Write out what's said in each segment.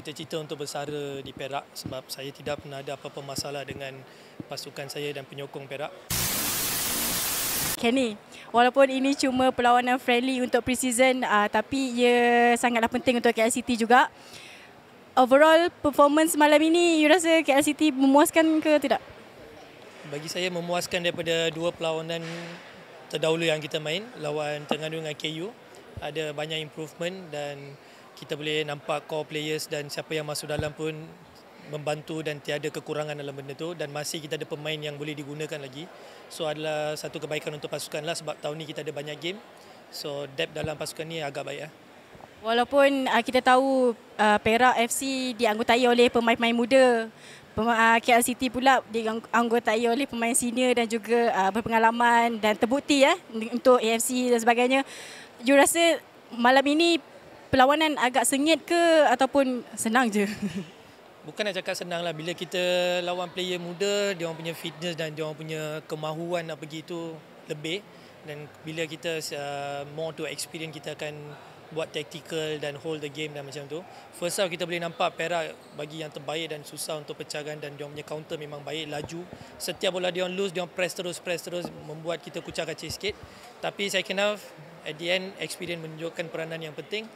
cita-cita untuk bersara di Perak sebab saya tidak pernah ada apa-apa masalah dengan pasukan saya dan penyokong Perak. Kenny, walaupun ini cuma perlawanan friendly untuk pre-season uh, tapi ia sangatlah penting untuk KL City juga. Overall performance malam ini, you rasa KL City memuaskan ke tidak? Bagi saya memuaskan daripada dua perlawanan terdahulu yang kita main lawan tengah dengan KU. Ada banyak improvement dan kita boleh nampak core players dan siapa yang masuk dalam pun membantu dan tiada kekurangan dalam benda tu dan masih kita ada pemain yang boleh digunakan lagi. So adalah satu kebaikan untuk pasukan lah sebab tahun ni kita ada banyak game. So depth dalam pasukan ni agak baik lah. Walaupun uh, kita tahu uh, Perak FC dianggotai oleh pemain-pemain muda, uh, ah, KL City pula dianggotai oleh pemain senior dan juga uh, berpengalaman dan terbukti ya uh, untuk AFC dan sebagainya. You rasa malam ini perlawanan agak sengit ke ataupun senang je? Bukan nak cakap senang lah. Bila kita lawan player muda, dia orang punya fitness dan dia orang punya kemahuan nak pergi itu lebih. Dan bila kita uh, more to experience, kita akan buat tactical dan hold the game dan macam tu. First half kita boleh nampak Perak bagi yang terbaik dan susah untuk pecahkan dan dia punya counter memang baik, laju. Setiap bola dia lose, dia press terus, press terus membuat kita kucar kacir sikit. Tapi second half, at the end, experience menunjukkan peranan yang penting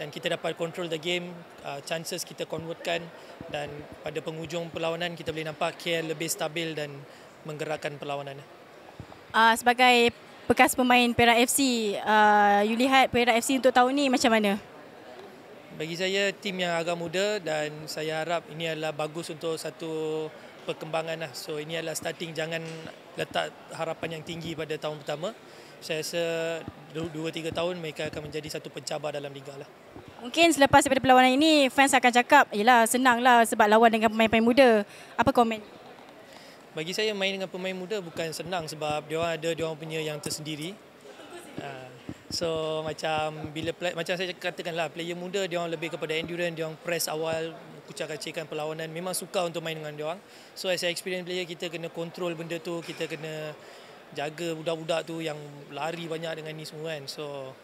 dan kita dapat control the game uh, chances kita convertkan dan pada penghujung perlawanan kita boleh nampak KL lebih stabil dan menggerakkan perlawanan uh, sebagai bekas pemain Perak FC uh, ah, you lihat Perak FC untuk tahun ini macam mana bagi saya tim yang agak muda dan saya harap ini adalah bagus untuk satu perkembangan lah. So ini adalah starting jangan letak harapan yang tinggi pada tahun pertama saya rasa 2 3 tahun mereka akan menjadi satu pencabar dalam liga lah. Mungkin selepas daripada perlawanan ini fans akan cakap, senang lah sebab lawan dengan pemain-pemain muda." Apa komen? Bagi saya main dengan pemain muda bukan senang sebab dia ada dia orang punya yang tersendiri. Ah, so macam bila macam saya katakan lah, player muda dia orang lebih kepada endurance, dia orang press awal, kucak-kacikan perlawanan memang suka untuk main dengan dia orang. So as experience player kita kena kontrol benda tu, kita kena jaga budak-budak tu yang lari banyak dengan ni semua kan. So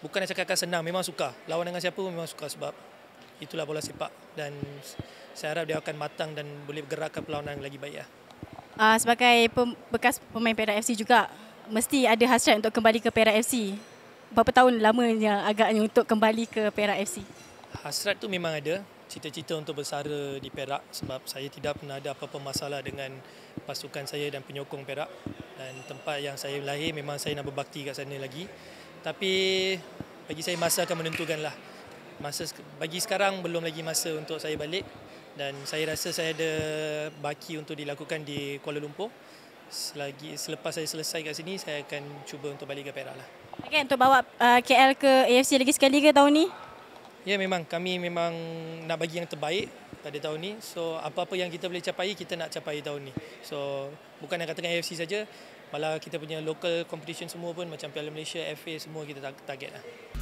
bukan nak cakapkan senang, memang suka. Lawan dengan siapa pun memang suka sebab itulah bola sepak dan saya harap dia akan matang dan boleh ke perlawanan yang lagi baik. Lah. Ah ya. uh, sebagai pem- bekas pemain Perak FC juga mesti ada hasrat untuk kembali ke Perak FC. Berapa tahun lamanya agaknya untuk kembali ke Perak FC? Hasrat tu memang ada. Cita-cita untuk bersara di Perak sebab saya tidak pernah ada apa-apa masalah dengan pasukan saya dan penyokong Perak dan tempat yang saya lahir memang saya nak berbakti kat sana lagi. Tapi bagi saya masa akan lah Masa bagi sekarang belum lagi masa untuk saya balik dan saya rasa saya ada baki untuk dilakukan di Kuala Lumpur. Selagi selepas saya selesai kat sini saya akan cuba untuk balik ke Perak lah. Okay, kan, untuk bawa uh, KL ke AFC lagi sekali ke tahun ni? Ya memang kami memang nak bagi yang terbaik pada tahun ini, So apa-apa yang kita boleh capai, kita nak capai tahun ini. So bukan nak katakan AFC saja, malah kita punya local competition semua pun macam Piala Malaysia, FA semua kita target lah.